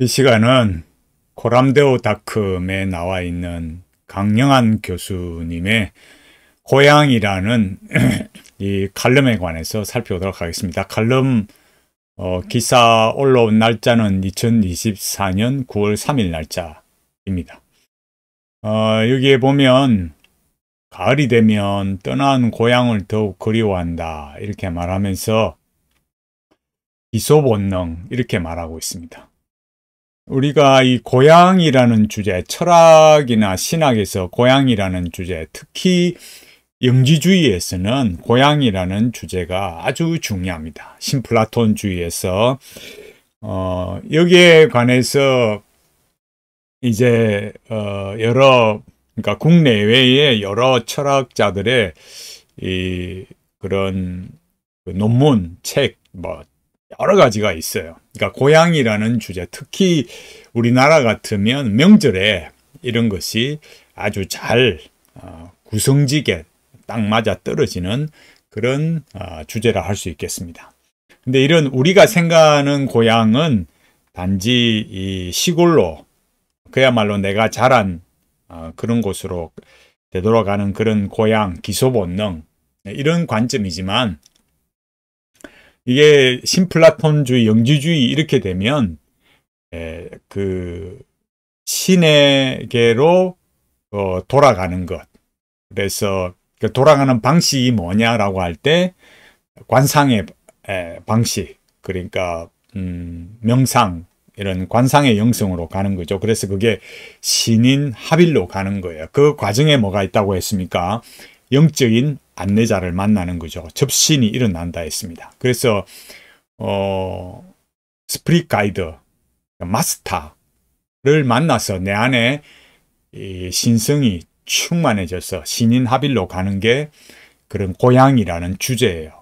이 시간은 코람데오닷컴에 나와 있는 강영한 교수님의 고향이라는 이 칼럼에 관해서 살펴보도록 하겠습니다. 칼럼 어, 기사 올라온 날짜는 2024년 9월 3일 날짜입니다. 어, 여기에 보면 가을이 되면 떠난 고향을 더욱 그리워한다 이렇게 말하면서 기소본능 이렇게 말하고 있습니다. 우리가 이 고향이라는 주제, 철학이나 신학에서 고향이라는 주제, 특히 영지주의에서는 고향이라는 주제가 아주 중요합니다. 신플라톤주의에서 어, 여기에 관해서 이제 어, 여러 그러니까 국내외의 여러 철학자들의 이 그런 그 논문, 책, 뭐 여러 가지가 있어요. 그러니까 고향이라는 주제, 특히 우리나라 같으면 명절에 이런 것이 아주 잘 어, 구성지게 딱 맞아 떨어지는 그런 어, 주제라 할 수 있겠습니다. 근데 이런 우리가 생각하는 고향은 단지 이 시골로 그야말로 내가 자란 어, 그런 곳으로 되돌아가는 그런 고향, 기소 본능 네, 이런 관점이지만 이게 신플라톤주의, 영지주의 이렇게 되면 에, 예, 그 신에게로 어, 돌아가는 것. 그래서 그 돌아가는 방식이 뭐냐라고 할 때 관상의 에, 예, 방식, 그러니까 음, 명상 이런 관상의 영성으로 가는 거죠. 그래서 그게 신인 합일로 가는 거예요. 그 과정에 뭐가 있다고 했습니까? 영적인 안내자를 만나는 거죠. 접신이 일어난다 했습니다. 그래서 어, 스프릿 가이드, 마스터를 만나서 내 안에 신성이 충만해져서 신인 합일로 가는 게 그런 고향이라는 주제예요.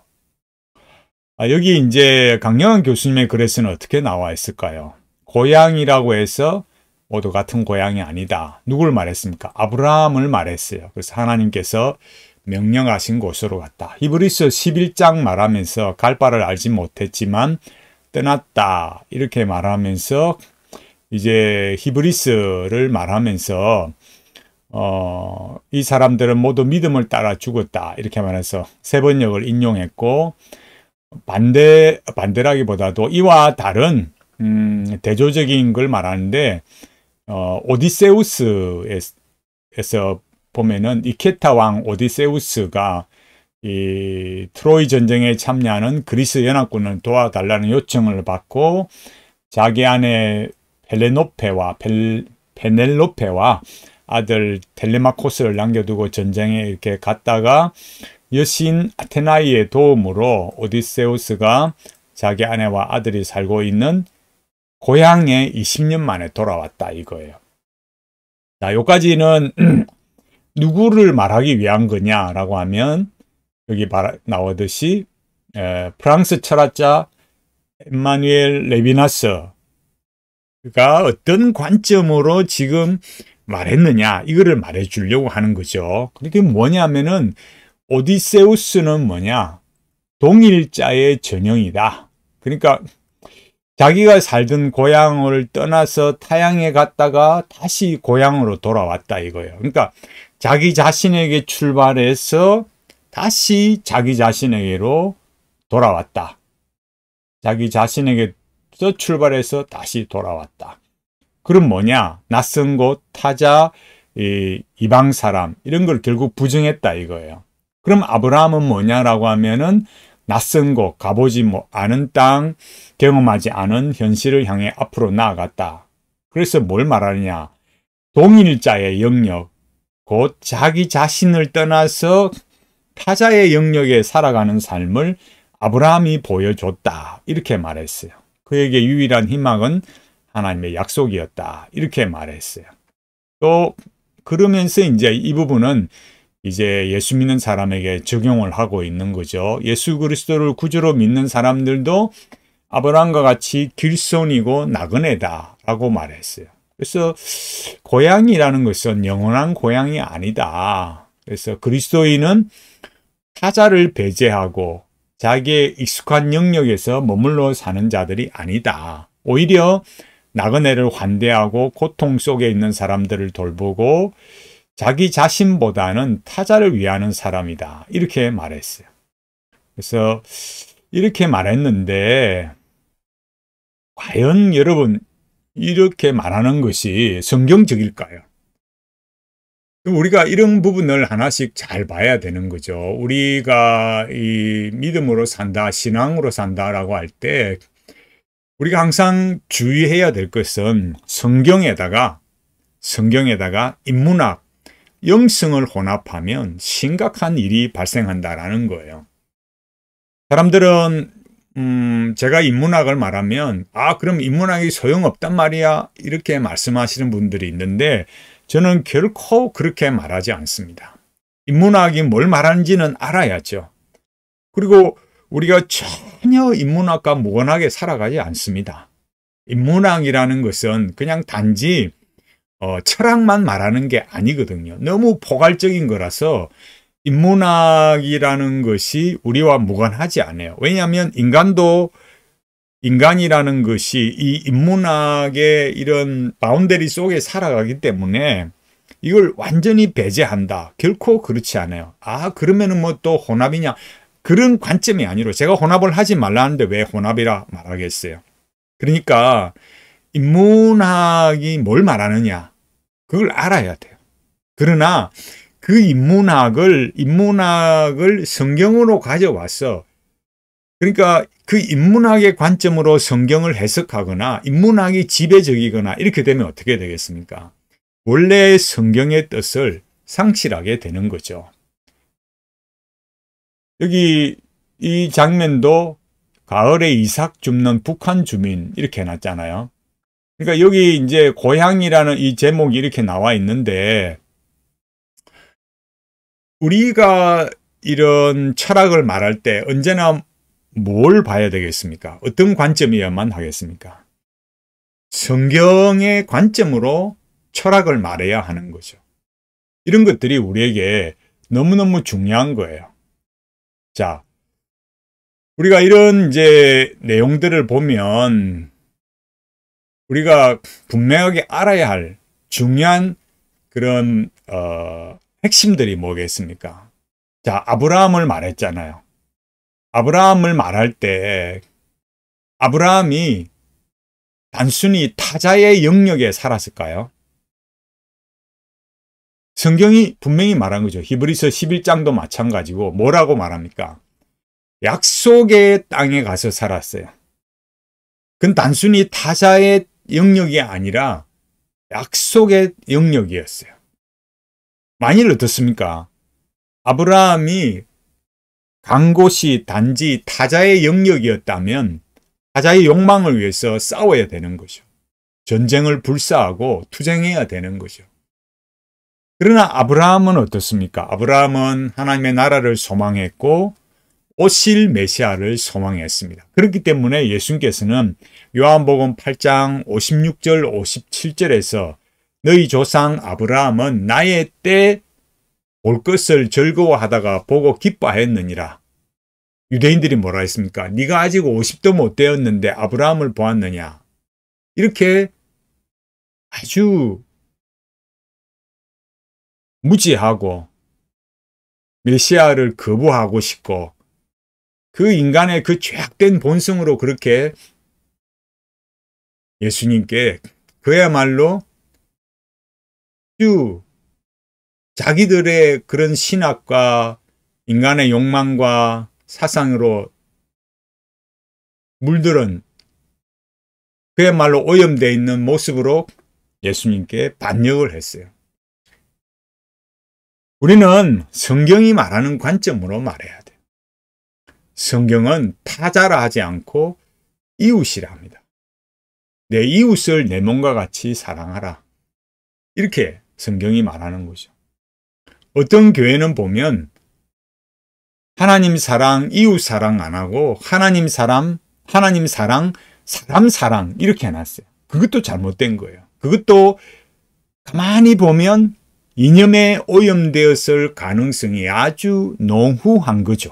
아, 여기 이제 강영환 교수님의 글에서는 어떻게 나와 있을까요? 고향이라고 해서 모두 같은 고향이 아니다. 누굴 말했습니까? 아브라함을 말했어요. 그래서 하나님께서 명령하신 곳으로 갔다. 히브리서 11장 말하면서 갈 바를 알지 못했지만 떠났다. 이렇게 말하면서 이제 히브리스를 말하면서 어, 이 사람들은 모두 믿음을 따라 죽었다. 이렇게 말해서 세 번역을 인용했고 반대 반대라기보다도 이와 다른 음, 대조적인 걸 말하는데 어, 오디세우스에서 보면은 이케타 왕 오디세우스가 이 트로이 전쟁에 참여하는 그리스 연합군을 도와달라는 요청을 받고 자기 아내 벨레노페와 벨, 베넬로페와 아들 텔레마코스를 남겨두고 전쟁에 이렇게 갔다가 여신 아테나이의 도움으로 오디세우스가 자기 아내와 아들이 살고 있는 고향에 20년 만에 돌아왔다 이거예요. 자, 요까지는 누구를 말하기 위한 거냐라고 하면 여기 말 나오듯이 에, 프랑스 철학자 엠마누엘 레비나스가 어떤 관점으로 지금 말했느냐 이거를 말해 주려고 하는 거죠. 그게 그러니까 뭐냐면은 오디세우스는 뭐냐 동일자의 전형이다. 그러니까 자기가 살던 고향을 떠나서 타양에 갔다가 다시 고향으로 돌아왔다 이거예요. 그러니까 자기 자신에게 출발해서 다시 자기 자신에게로 돌아왔다. 자기 자신에게서 출발해서 다시 돌아왔다. 그럼 뭐냐? 낯선 곳, 타자, 이, 이방 사람 이런 걸 결국 부정했다 이거예요. 그럼 아브라함은 뭐냐라고 하면은 낯선 곳, 가보지 뭐 않은 땅, 경험하지 않은 현실을 향해 앞으로 나아갔다. 그래서 뭘 말하느냐? 동일자의 영역, 곧 자기 자신을 떠나서 타자의 영역에 살아가는 삶을 아브라함이 보여줬다. 이렇게 말했어요. 그에게 유일한 희망은 하나님의 약속이었다. 이렇게 말했어요. 또 그러면서 이제 이 부분은 이제 예수 믿는 사람에게 적용을 하고 있는 거죠. 예수 그리스도를 구주로 믿는 사람들도 아브라함과 같이 길손이고 나그네다라고 말했어요. 그래서 고향이라는 것은 영원한 고향이 아니다. 그래서 그리스도인은 타자를 배제하고 자기의 익숙한 영역에서 머물러 사는 자들이 아니다. 오히려 나그네를 환대하고 고통 속에 있는 사람들을 돌보고 자기 자신보다는 타자를 위하는 사람이다. 이렇게 말했어요. 그래서 이렇게 말했는데 과연 여러분 이렇게 말하는 것이 성경적일까요? 우리가 이런 부분을 하나씩 잘 봐야 되는 거죠. 우리가 이 믿음으로 산다, 신앙으로 산다라고 할 때 우리가 항상 주의해야 될 것은 성경에다가 성경에다가 인문학, 영성을 혼합하면 심각한 일이 발생한다라는 거예요. 사람들은 음, 제가 인문학을 말하면, 아, 그럼 인문학이 소용없단 말이야. 이렇게 말씀하시는 분들이 있는데, 저는 결코 그렇게 말하지 않습니다. 인문학이 뭘 말하는지는 알아야죠. 그리고 우리가 전혀 인문학과 무관하게 살아가지 않습니다. 인문학이라는 것은 그냥 단지 어, 철학만 말하는 게 아니거든요. 너무 포괄적인 거라서 인문학이라는 것이 우리와 무관하지 않아요. 왜냐하면 인간도 인간이라는 것이 이 인문학의 이런 바운데리 속에 살아가기 때문에 이걸 완전히 배제한다. 결코 그렇지 않아요. 아, 그러면은 뭐 또 혼합이냐. 그런 관점이 아니로 제가 혼합을 하지 말라는데 왜 혼합이라 말하겠어요. 그러니까 인문학이 뭘 말하느냐. 그걸 알아야 돼요. 그러나 그 인문학을 인문학을 성경으로 가져왔어. 그러니까 그 인문학의 관점으로 성경을 해석하거나 인문학이 지배적이거나 이렇게 되면 어떻게 되겠습니까? 원래 의 성경의 뜻을 상실하게 되는 거죠. 여기 이 장면도 가을에 이삭 줍는 북한 주민 이렇게 해놨잖아요. 그러니까 여기 이제 고향이라는 이 제목이 이렇게 나와 있는데 우리가 이런 철학을 말할 때 언제나 뭘 봐야 되겠습니까? 어떤 관점이어야만 하겠습니까? 성경의 관점으로 철학을 말해야 하는 거죠. 이런 것들이 우리에게 너무너무 중요한 거예요. 자, 우리가 이런 이제 내용들을 보면 우리가 분명하게 알아야 할 중요한 그런 어, 핵심들이 뭐겠습니까? 자, 아브라함을 말했잖아요. 아브라함을 말할 때 아브라함이 단순히 타자의 영역에 살았을까요? 성경이 분명히 말한 거죠. 히브리서 11장도 마찬가지고 뭐라고 말합니까? 약속의 땅에 가서 살았어요. 그건 단순히 타자의 영역이 아니라 약속의 영역이었어요. 만일 어떻습니까? 아브라함이 간 곳이 단지 타자의 영역이었다면 타자의 욕망을 위해서 싸워야 되는 거죠. 전쟁을 불사하고 투쟁해야 되는 거죠. 그러나 아브라함은 어떻습니까? 아브라함은 하나님의 나라를 소망했고 오실 메시아를 소망했습니다. 그렇기 때문에 예수님께서는 요한복음 8장 56절 57절에서 너희 조상 아브라함은 나의 때 올 것을 즐거워하다가 보고 기뻐하였느니라. 유대인들이 뭐라 했습니까? 네가 아직 50도 못 되었는데 아브라함을 보았느냐? 이렇게 아주 무지하고 메시아를 거부하고 싶고 그 인간의 그 죄악된 본성으로 그렇게 예수님께 그야말로 아주 자기들의 그런 신학과 인간의 욕망과 사상으로 물들은 그야말로 오염되어 있는 모습으로 예수님께 반역을 했어요. 우리는 성경이 말하는 관점으로 말해야 돼요. 성경은 타자라 하지 않고 이웃이라 합니다. 내 이웃을 내 몸과 같이 사랑하라. 이렇게 성경이 말하는 거죠. 어떤 교회는 보면 하나님 사랑, 이웃 사랑 안 하고 하나님 사랑, 하나님 사랑, 사람 사랑 이렇게 해놨어요. 그것도 잘못된 거예요. 그것도 가만히 보면 이념에 오염되었을 가능성이 아주 농후한 거죠.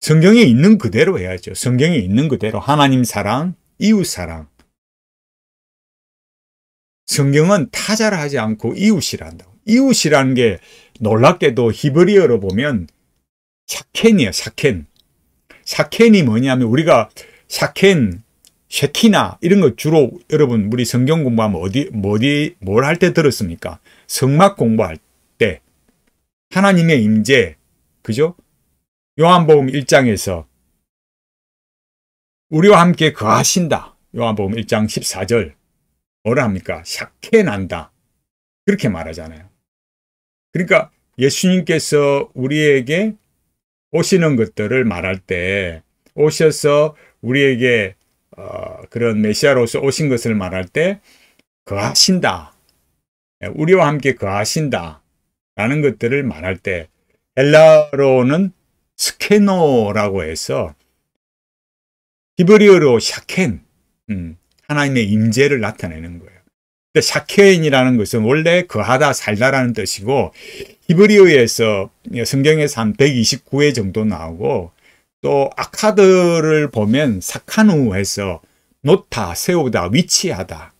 성경에 있는 그대로 해야죠. 성경에 있는 그대로 하나님 사랑, 이웃 사랑, 성경은 타자를 하지 않고 이웃이라 한다. 이웃이라는 게 놀랍게도 히브리어로 보면 사켄이에요. 사켄. 사켄이 뭐냐면 우리가 사켄, 쉐키나 이런 거 주로 여러분 우리 성경 공부하면 어디 어디 뭘 할 때 들었습니까? 성막 공부할 때 하나님의 임재 그죠? 요한복음 1장에서 우리와 함께 거하신다. 요한복음 1장 14절 뭐라 합니까? 샥해 난다. 그렇게 말하잖아요. 그러니까 예수님께서 우리에게 오시는 것들을 말할 때 오셔서 우리에게 어, 그런 메시아로서 오신 것을 말할 때 거하신다. 우리와 함께 거하신다. 라는 것들을 말할 때헬라로는 스케노라고 해서 히브리어로 샤켄 음, 하나님의 임재를 나타내는 거예요. 근데 그러니까 샤케인이라는 것은 원래 거하다 살다라는 뜻이고 히브리어에서 성경에서 한 129회 정도 나오고 또 아카드를 보면 사카누 해서 놓다, 세우다, 위치하다.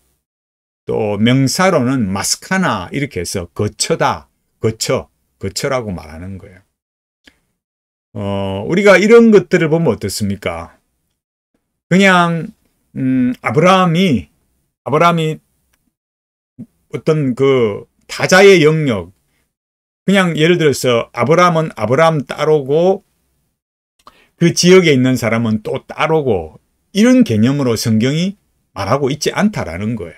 또 명사로는 마스카나 이렇게 해서 거쳐다, 거쳐, 거쳐라고 말하는 거예요. 어, 우리가 이런 것들을 보면 어떻습니까? 그냥 음, 아브라함이 아브라함이 어떤 그 다자의 영역 그냥 예를 들어서 아브라함은 아브라함 따로고 그 지역에 있는 사람은 또 따로고 이런 개념으로 성경이 말하고 있지 않다라는 거예요.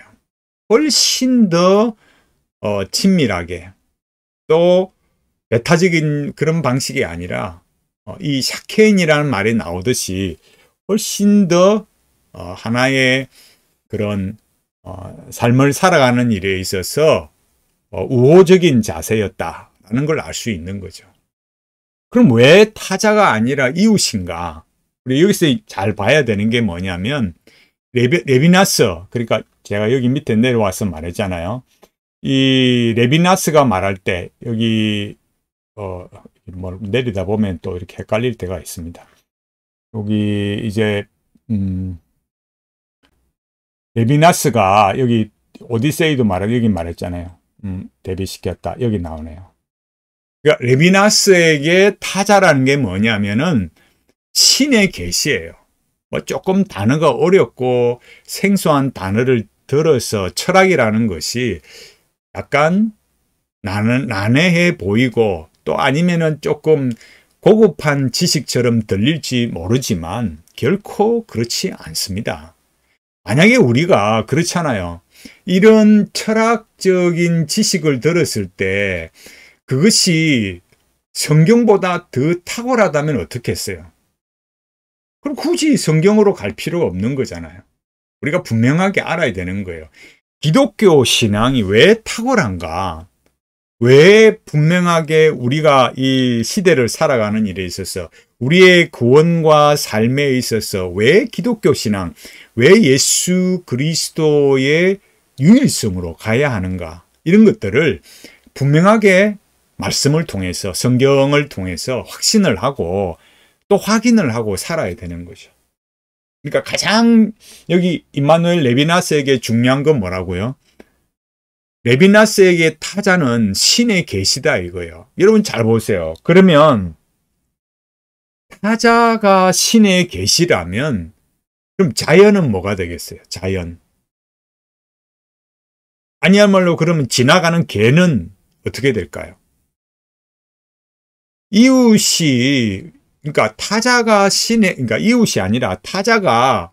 훨씬 더 어, 친밀하게 또 배타적인 그런 방식이 아니라 어, 이 샤케인이라는 말이 나오듯이 훨씬 더 어, 하나의 그런 어, 삶을 살아가는 일에 있어서 어, 우호적인 자세였다라는 걸 알 수 있는 거죠. 그럼 왜 타자가 아니라 이웃인가? 우리 여기서 잘 봐야 되는 게 뭐냐면 레비, 레비나스 그러니까 제가 여기 밑에 내려와서 말했잖아요. 이 레비나스가 말할 때 여기 어, 뭐 내리다 보면 또 이렇게 헷갈릴 때가 있습니다. 여기 이제 음, 데비나스가 여기 오디세이도 말하고 여기 말했잖아요. 음, 데뷔시켰다. 여기 나오네요. 그러니까 레비나스에게 타자라는 게 뭐냐면은 신의 계시예요. 뭐 조금 단어가 어렵고 생소한 단어를 들어서 철학이라는 것이 약간 나는 난해해 보이고 또 아니면은 조금 고급한 지식처럼 들릴지 모르지만 결코 그렇지 않습니다. 만약에 우리가 그렇잖아요. 이런 철학적인 지식을 들었을 때 그것이 성경보다 더 탁월하다면 어떻겠어요? 그럼 굳이 성경으로 갈 필요가 없는 거잖아요. 우리가 분명하게 알아야 되는 거예요. 기독교 신앙이 왜 탁월한가? 왜 분명하게 우리가 이 시대를 살아가는 일에 있어서 우리의 구원과 삶에 있어서 왜 기독교 신앙, 왜 예수 그리스도의 유일성으로 가야 하는가 이런 것들을 분명하게 말씀을 통해서 성경을 통해서 확신을 하고 또 확인을 하고 살아야 되는 거죠. 그러니까 가장 여기 임마누엘 레비나스에게 중요한 건 뭐라고요? 레비나스에게 타자는 신의 계시다 이거예요. 여러분 잘 보세요. 그러면 타자가 신의 계시라면 그럼 자연은 뭐가 되겠어요? 자연. 아니야말로 그러면 지나가는 개는 어떻게 될까요? 이웃이 그러니까 타자가 신의 그러니까 이웃이 아니라 타자가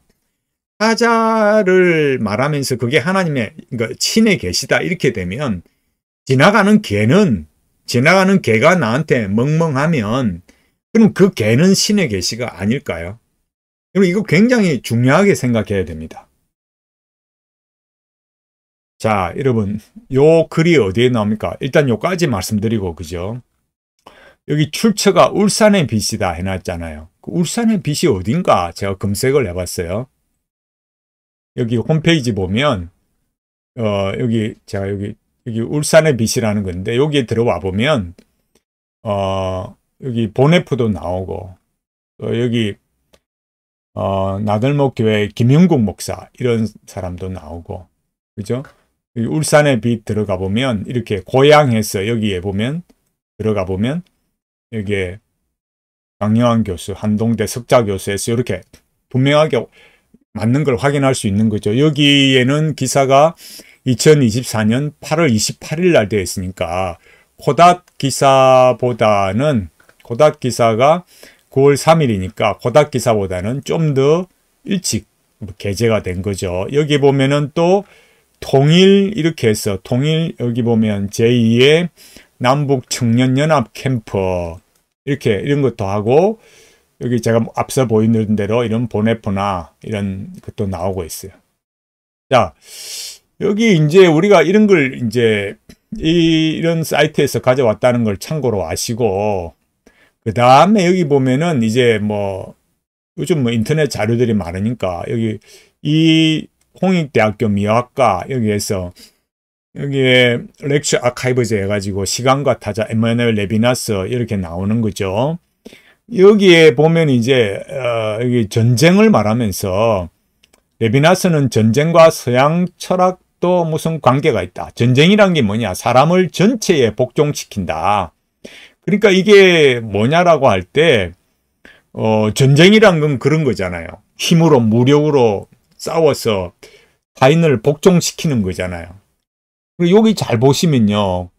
사자를 말하면서 그게 하나님의 그러 그러니까 친에 계시다 이렇게 되면 지나가는 개는 지나가는 개가 나한테 멍멍하면 그럼 그 개는 신의 계시가 아닐까요? 그리고 이거 굉장히 중요하게 생각해야 됩니다. 자, 여러분, 요 글이 어디에 나옵니까? 일단 요까지 말씀드리고, 그죠? 여기 출처가 울산의 빛이다 해놨잖아요. 그 울산의 빛이 어딘가 제가 검색을 해봤어요. 여기 홈페이지 보면 어 여기 제가 여기 여기 울산의 빛이라는 건데 여기에 들어와 보면 어 여기 보네프도 나오고 또 여기 어 나들목 교회 김영국 목사 이런 사람도 나오고 그죠? 울산의 빛 들어가 보면 이렇게 고향에서 여기에 보면 들어가 보면 여기에 강영환 교수, 한동대 석자 교수에서 이렇게 분명하게 맞는 걸 확인할 수 있는 거죠. 여기에는 기사가 2024년 8월 28일 날 되어 있으니까 코닥 기사보다는 코닥 기사가 9월 3일이니까 코닥 기사보다는 좀 더 일찍 뭐 게재가 된 거죠. 여기 보면은 또 통일 이렇게 해서 통일 여기 보면 제2의 남북 청년연합 캠퍼 이렇게 이런 것도 하고 여기 제가 앞서 보이는 대로 이런 보네포나 이런 것도 나오고 있어요. 자, 여기 이제 우리가 이런 걸 이제 이런 사이트에서 가져왔다는 걸 참고로 아시고 그 다음에 여기 보면은 이제 뭐 요즘 뭐 인터넷 자료들이 많으니까 여기 이 홍익대학교 미학과 화 여기에서 여기에 렉처 아카이브즈 해가지고 시간과 타자 에마누엘 레비나스 이렇게 나오는 거죠. 여기에 보면 이제 어, 여기 전쟁을 말하면서 레비나스는 전쟁과 서양 철학도 무슨 관계가 있다. 전쟁이란 게 뭐냐? 사람을 전체에 복종시킨다. 그러니까 이게 뭐냐라고 할때 어, 전쟁이란 건 그런 거잖아요. 힘으로 무력으로 싸워서 타인을 복종시키는 거잖아요. 여기 잘 보시면요.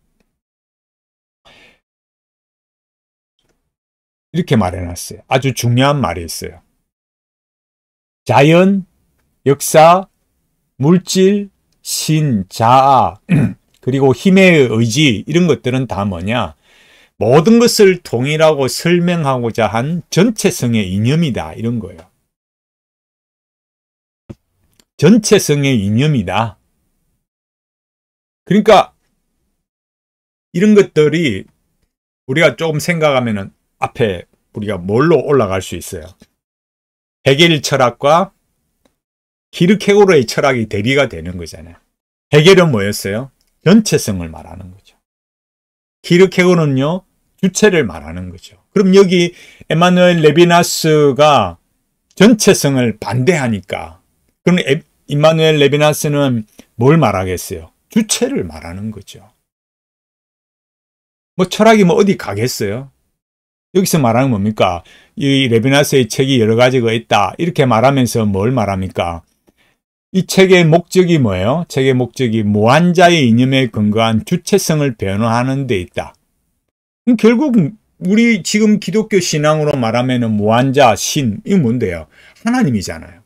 이렇게 말해놨어요. 아주 중요한 말이 있어요. 자연, 역사, 물질, 신, 자아, 그리고 힘의 의지 이런 것들은 다 뭐냐? 모든 것을 통일하고 설명하고자 한 전체성의 이념이다 이런 거예요. 전체성의 이념이다. 그러니까 이런 것들이 우리가 조금 생각하면은 앞에 우리가 뭘로 올라갈 수 있어요? 해겔 철학과 기르케고르의 철학이 대비가 되는 거잖아요. 해겔은 뭐였어요? 전체성을 말하는 거죠. 기르케고르는요, 주체를 말하는 거죠. 그럼 여기 에마누엘 레비나스가 전체성을 반대하니까 그럼 이마누엘 레비나스는 뭘 말하겠어요? 주체를 말하는 거죠. 뭐 철학이 뭐 어디 가겠어요? 여기서 말하는 뭡니까? 이 레비나스의 책이 여러 가지가 있다. 이렇게 말하면서 뭘 말합니까? 이 책의 목적이 뭐예요? 책의 목적이 무한자의 이념에 근거한 주체성을 변호하는 데 있다. 결국 우리 지금 기독교 신앙으로 말하면 무한자, 신, 이 뭔데요? 하나님이잖아요.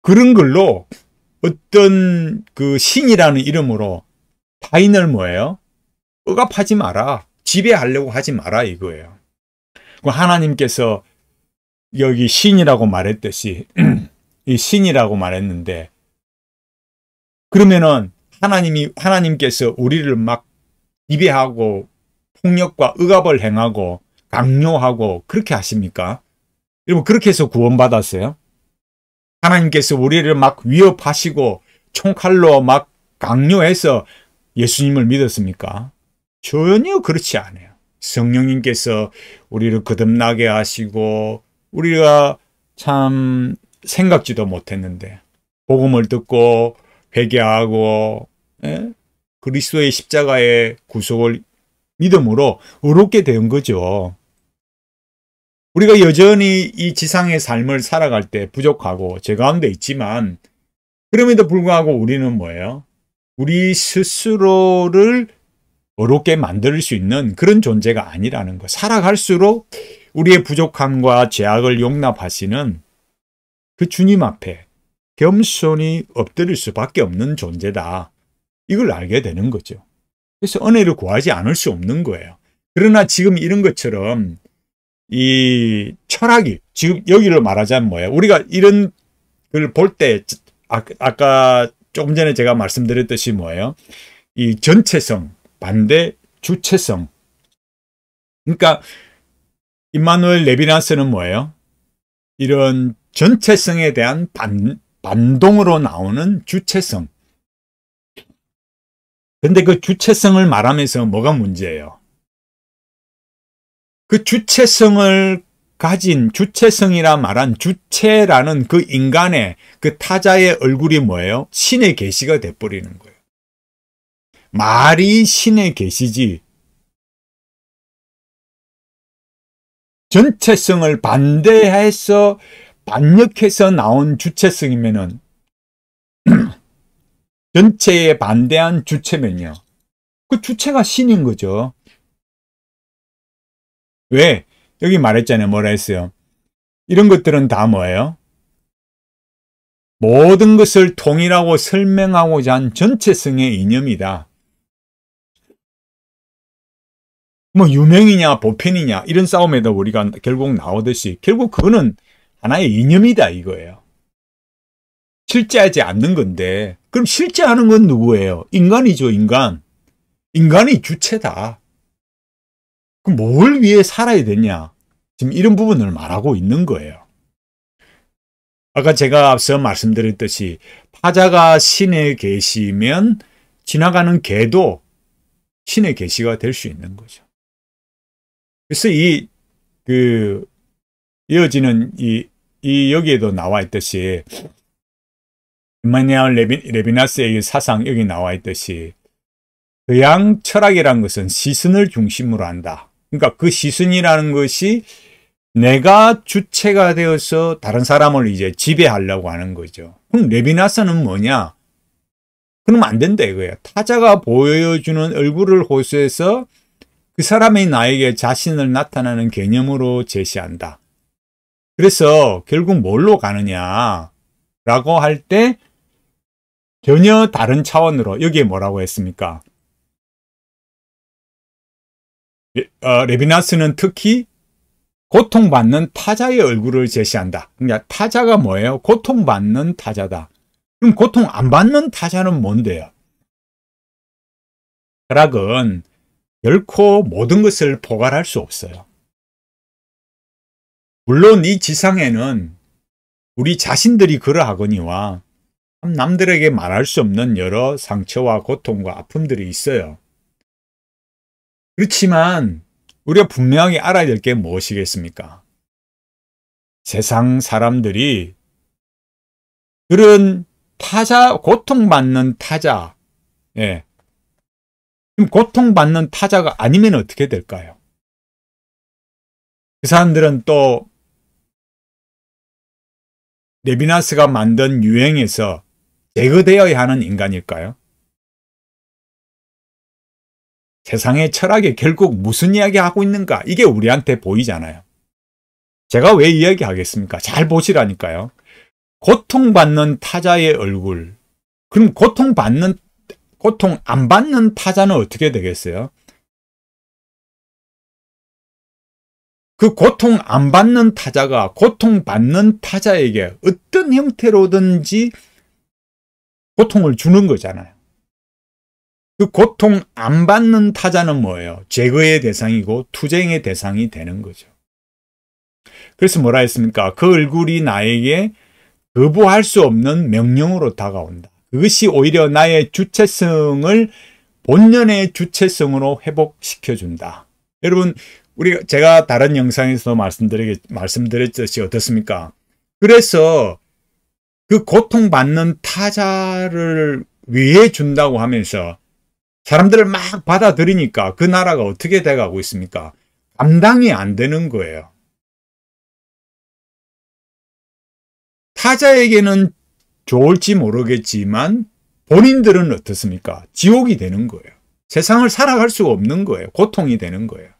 그런 걸로 어떤 그 신이라는 이름으로 타인을 뭐예요? 억압하지 마라. 지배하려고 하지 마라 이거예요. 그 하나님께서 여기 신이라고 말했듯이 이 신이라고 말했는데 그러면은 하나님이 하나님께서 우리를 막 지배하고 폭력과 억압을 행하고 강요하고 그렇게 하십니까? 여러분 그렇게 해서 구원받았어요? 하나님께서 우리를 막 위협하시고 총칼로 막 강요해서 예수님을 믿었습니까? 전혀 그렇지 않아요. 성령님께서 우리를 거듭나게 하시고 우리가 참 생각지도 못했는데 복음을 듣고 회개하고 예? 그리스도의 십자가의 구속을 믿음으로 의롭게 된 거죠. 우리가 여전히 이 지상의 삶을 살아갈 때 부족하고 제 가운데 있지만 그럼에도 불구하고 우리는 뭐예요? 우리 스스로를 어렵게 만들 수 있는 그런 존재가 아니라는 거. 살아갈수록 우리의 부족함과 죄악을 용납하시는 그 주님 앞에 겸손히 엎드릴 수밖에 없는 존재다. 이걸 알게 되는 거죠. 그래서 은혜를 구하지 않을 수 없는 거예요. 그러나 지금 이런 것처럼 이 철학이 지금 여기를 말하자면 뭐예요? 우리가 이런 걸 볼 때 아, 아까 조금 전에 제가 말씀드렸듯이 뭐예요? 이 전체성 반대 주체성. 그러니까 임마누엘 레비나스는 뭐예요? 이런 전체성에 대한 반, 반동으로 나오는 주체성. 근데 그 주체성을 말하면서 뭐가 문제예요? 그 주체성을 가진 주체성이라 말한 주체라는 그 인간의 그 타자의 얼굴이 뭐예요? 신의 계시가 돼버리는 거예요. 말이 신에 계시지 전체성을 반대해서 반역해서 나온 주체성이면은 전체에 반대한 주체면요. 그 주체가 신인 거죠. 왜? 여기 말했잖아요. 뭐라 했어요? 이런 것들은 다 뭐예요? 모든 것을 통일하고 설명하고자 한 전체성의 이념이다. 뭐 유명이냐 보편이냐 이런 싸움에도 우리가 결국 나오듯이 결국 그거는 하나의 이념이다 이거예요. 실제하지 않는 건데 그럼 실제하는 건 누구예요? 인간이죠 인간. 인간이 주체다. 그럼 뭘 위해 살아야 되냐? 지금 이런 부분을 말하고 있는 거예요. 아까 제가 앞서 말씀드렸듯이 파자가 신의 계시면 지나가는 개도 신의 계시가 될 수 있는 거죠. 그래서 이, 그, 이어지는 이, 이 여기에도 나와 있듯이, 마니아 레비, 레비나스의 사상 여기 나와 있듯이, 그 양 철학이란 것은 시선을 중심으로 한다. 그러니까 그 시선이라는 것이 내가 주체가 되어서 다른 사람을 이제 지배하려고 하는 거죠. 그럼 레비나스는 뭐냐? 그러면안 된다 이거예요. 타자가 보여주는 얼굴을 호소해서 그 사람이 나에게 자신을 나타내는 개념으로 제시한다. 그래서 결국 뭘로 가느냐 라고 할 때 전혀 다른 차원으로 여기에 뭐라고 했습니까? 어, 레비나스는 특히 고통받는 타자의 얼굴을 제시한다. 그러니까 타자가 뭐예요? 고통받는 타자다. 그럼 고통 안 받는 타자는 뭔데요? 락은 결코 모든 것을 포괄할 수 없어요. 물론 이 지상에는 우리 자신들이 그러하거니와 남들에게 말할 수 없는 여러 상처와 고통과 아픔들이 있어요. 그렇지만 우리가 분명히 알아야 될 게 무엇이겠습니까? 세상 사람들이 그런 타자, 고통받는 타자, 예, 지금 고통받는 타자가 아니면 어떻게 될까요? 그 사람들은 또 레비나스가 만든 유행에서 제거되어야 하는 인간일까요? 세상의 철학이 결국 무슨 이야기 하고 있는가? 이게 우리한테 보이잖아요. 제가 왜 이야기하겠습니까? 잘 보시라니까요. 고통받는 타자의 얼굴. 그럼 고통받는 보통 안 받는 타자는 어떻게 되겠어요? 그 고통 안 받는 타자가 고통받는 타자에게 어떤 형태로든지 고통을 주는 거잖아요. 그 고통 안 받는 타자는 뭐예요? 제거의 대상이고 투쟁의 대상이 되는 거죠. 그래서 뭐라 했습니까? 그 얼굴이 나에게 거부할 수 없는 명령으로 다가온다. 그것이 오히려 나의 주체성을 본연의 주체성으로 회복시켜준다. 여러분, 우리 제가 다른 영상에서 말씀드리, 말씀드렸듯이 어떻습니까? 그래서 그 고통받는 타자를 위해 준다고 하면서 사람들을 막 받아들이니까 그 나라가 어떻게 돼가고 있습니까? 감당이 안 되는 거예요. 타자에게는 좋을지 모르겠지만 본인들은 어떻습니까? 지옥이 되는 거예요. 세상을 살아갈 수가 없는 거예요. 고통이 되는 거예요.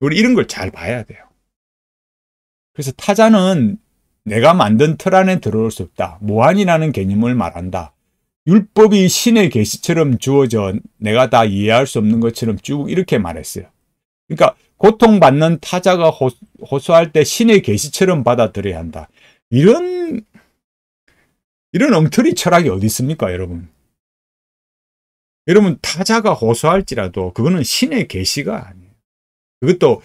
우리 이런 걸 잘 봐야 돼요. 그래서 타자는 내가 만든 틀 안에 들어올 수 없다. 무한이라는 개념을 말한다. 율법이 신의 계시처럼 주어져 내가 다 이해할 수 없는 것처럼 쭉 이렇게 말했어요. 그러니까 고통받는 타자가 호소할 때 신의 계시처럼 받아들여야 한다. 이런 이런 엉터리 철학이 어디 있습니까, 여러분? 여러분 타자가 호소할지라도 그거는 신의 계시가 아니에요. 그것도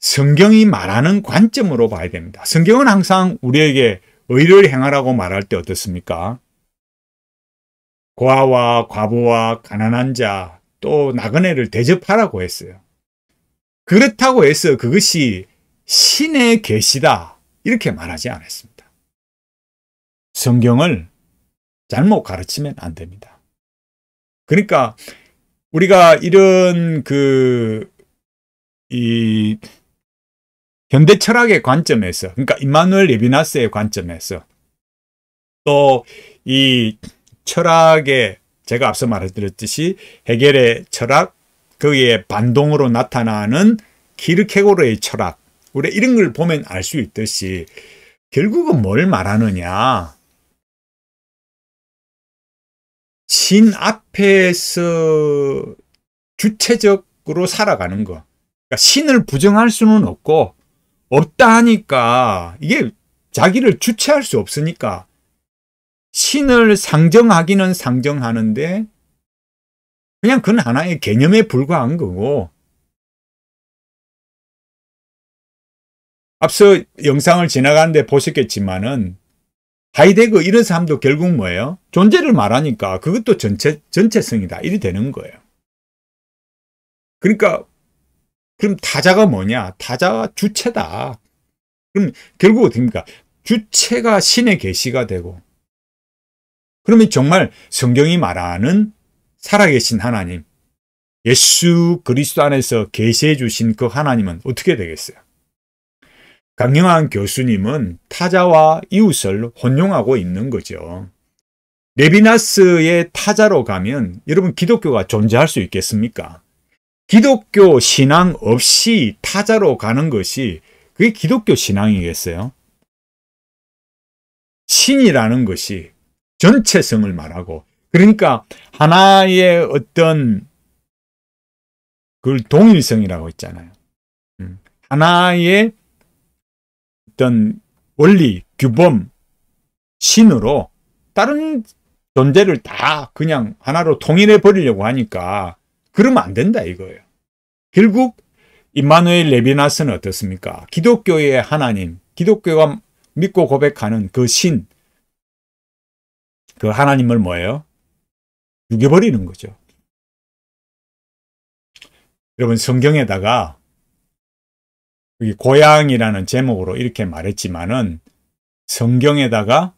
성경이 말하는 관점으로 봐야 됩니다. 성경은 항상 우리에게 의를 행하라고 말할 때 어떻습니까? 고아와 과부와 가난한 자 또 나그네를 대접하라고 했어요. 그렇다고 해서 그것이 신의 계시다 이렇게 말하지 않았습니다. 성경을 잘못 가르치면 안 됩니다. 그러니까 우리가 이런 그 이 현대 철학의 관점에서 그러니까 임마누엘 레비나스의 관점에서 또 이 철학의 제가 앞서 말해드렸듯이 해결의 철학 거기에 반동으로 나타나는 기르케고르의 철학 우리 이런 걸 보면 알 수 있듯이 결국은 뭘 말하느냐 신 앞에서 주체적으로 살아가는 거. 그러니까 신을 부정할 수는 없고 없다 하니까 이게 자기를 주체할 수 없으니까 신을 상정하기는 상정하는데 그냥 그건 하나의 개념에 불과한 거고 앞서 영상을 지나가는데 보셨겠지만은 하이데그 이런 사람도 결국 뭐예요? 존재를 말하니까 그것도 전체, 전체성이다. 이리 되는 거예요. 그러니까 그럼 타자가 뭐냐? 타자가 주체다. 그럼 결국 어떻게 니까 주체가 신의 계시가 되고 그러면 정말 성경이 말하는 살아계신 하나님 예수 그리스도 안에서 계시해 주신 그 하나님은 어떻게 되겠어요? 강경한 교수님은 타자와 이웃을 혼용하고 있는 거죠. 레비나스의 타자로 가면 여러분 기독교가 존재할 수 있겠습니까? 기독교 신앙 없이 타자로 가는 것이 그게 기독교 신앙이겠어요? 신이라는 것이 전체성을 말하고 그러니까 하나의 어떤 그걸 동일성이라고 했잖아요. 음, 하나의 어떤 원리, 규범, 신으로 다른 존재를 다 그냥 하나로 통일해 버리려고 하니까 그러면 안 된다 이거예요. 결국 임마누엘 레비나스는 어떻습니까? 기독교의 하나님, 기독교가 믿고 고백하는 그 신, 그 하나님을 뭐예요? 죽여버리는 거죠. 여러분 성경에다가 고향이라는 제목으로 이렇게 말했지만은 성경에다가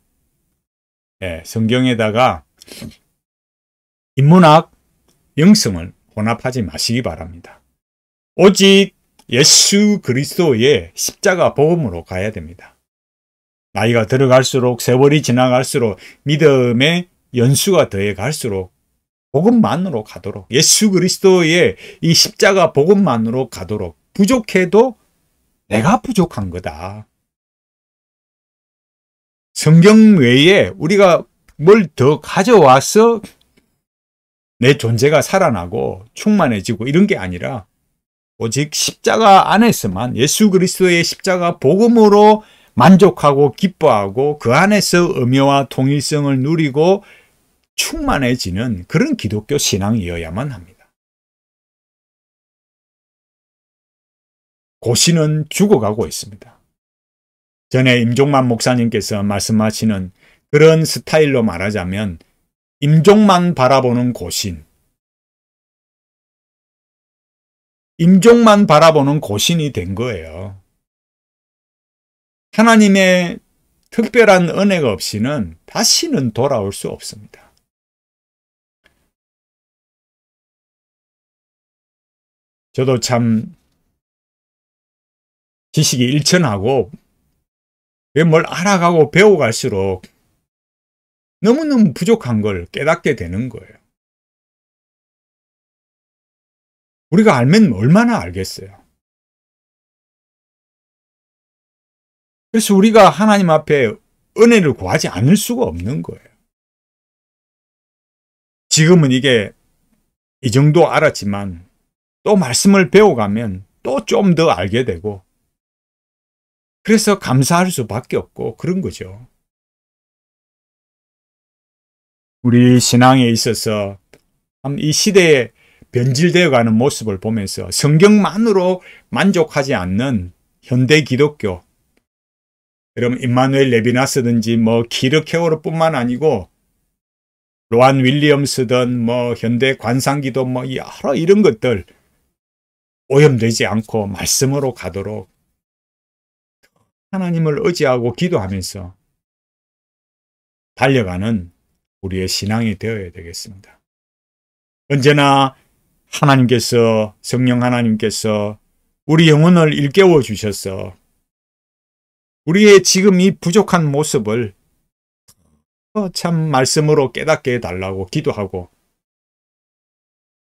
예, 성경에다가 인문학 영성을 혼합하지 마시기 바랍니다. 오직 예수 그리스도의 십자가 복음으로 가야 됩니다. 나이가 들어갈수록 세월이 지나갈수록 믿음의 연수가 더해갈수록 복음만으로 가도록 예수 그리스도의 이 십자가 복음만으로 가도록 부족해도 내가 부족한 거다. 성경 외에 우리가 뭘 더 가져와서 내 존재가 살아나고 충만해지고 이런 게 아니라 오직 십자가 안에서만 예수 그리스도의 십자가 복음으로 만족하고 기뻐하고 그 안에서 음여와 통일성을 누리고 충만해지는 그런 기독교 신앙이어야만 합니다. 고시는 죽어가고 있습니다. 전에 임종만 목사님께서 말씀하시는 그런 스타일로 말하자면 임종만 바라보는 고신 임종만 바라보는 고신이 된 거예요. 하나님의 특별한 은혜가 없이는 다시는 돌아올 수 없습니다. 저도 참 지식이 일천하고 뭘 알아가고 배워갈수록 너무너무 부족한 걸 깨닫게 되는 거예요. 우리가 알면 얼마나 알겠어요. 그래서 우리가 하나님 앞에 은혜를 구하지 않을 수가 없는 거예요. 지금은 이게 이 정도 알았지만 또 말씀을 배워가면 또 좀 더 알게 되고 그래서 감사할 수밖에 없고 그런 거죠. 우리 신앙에 있어서 이 시대에 변질되어 가는 모습을 보면서 성경만으로 만족하지 않는 현대 기독교 여러분 임마누엘 레비나스든지 뭐 기르케오르 뿐만 아니고 로안 윌리엄스든 뭐 현대 관상기도 뭐 여러 이런 것들 오염되지 않고 말씀으로 가도록 하나님을 의지하고 기도하면서 달려가는 우리의 신앙이 되어야 되겠습니다. 언제나 하나님께서 성령 하나님께서 우리 영혼을 일깨워 주셔서 우리의 지금 이 부족한 모습을 참 말씀으로 깨닫게 해달라고 기도하고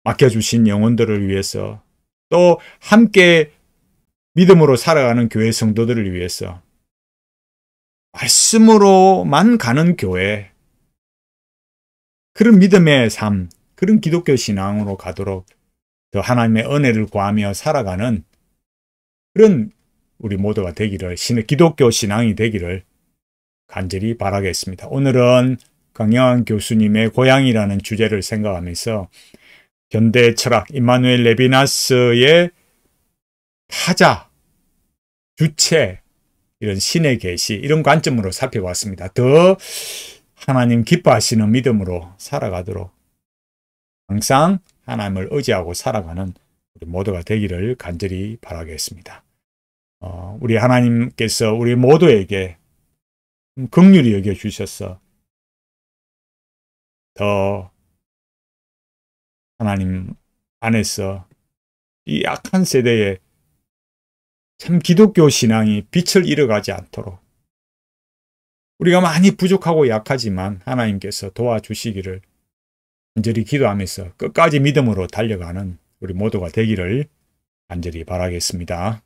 맡겨주신 영혼들을 위해서 또 함께 믿음으로 살아가는 교회 성도들을 위해서 말씀으로만 가는 교회 그런 믿음의 삶 그런 기독교 신앙으로 가도록 더 하나님의 은혜를 구하며 살아가는 그런 우리 모두가 되기를 기독교 신앙이 되기를 간절히 바라겠습니다. 오늘은 강영환 교수님의 고향이라는 주제를 생각하면서 현대 철학 임마누엘 레비나스의 타자, 주체, 이런 신의 계시 이런 관점으로 살펴봤습니다. 더 하나님 기뻐하시는 믿음으로 살아가도록 항상 하나님을 의지하고 살아가는 우리 모두가 되기를 간절히 바라겠습니다. 어, 우리 하나님께서 우리 모두에게 긍휼히 여겨 주셔서 더 하나님 안에서 이 악한 세대에 참 기독교 신앙이 빛을 잃어가지 않도록 우리가 많이 부족하고 약하지만 하나님께서 도와주시기를 간절히 기도하면서 끝까지 믿음으로 달려가는 우리 모두가 되기를 간절히 바라겠습니다.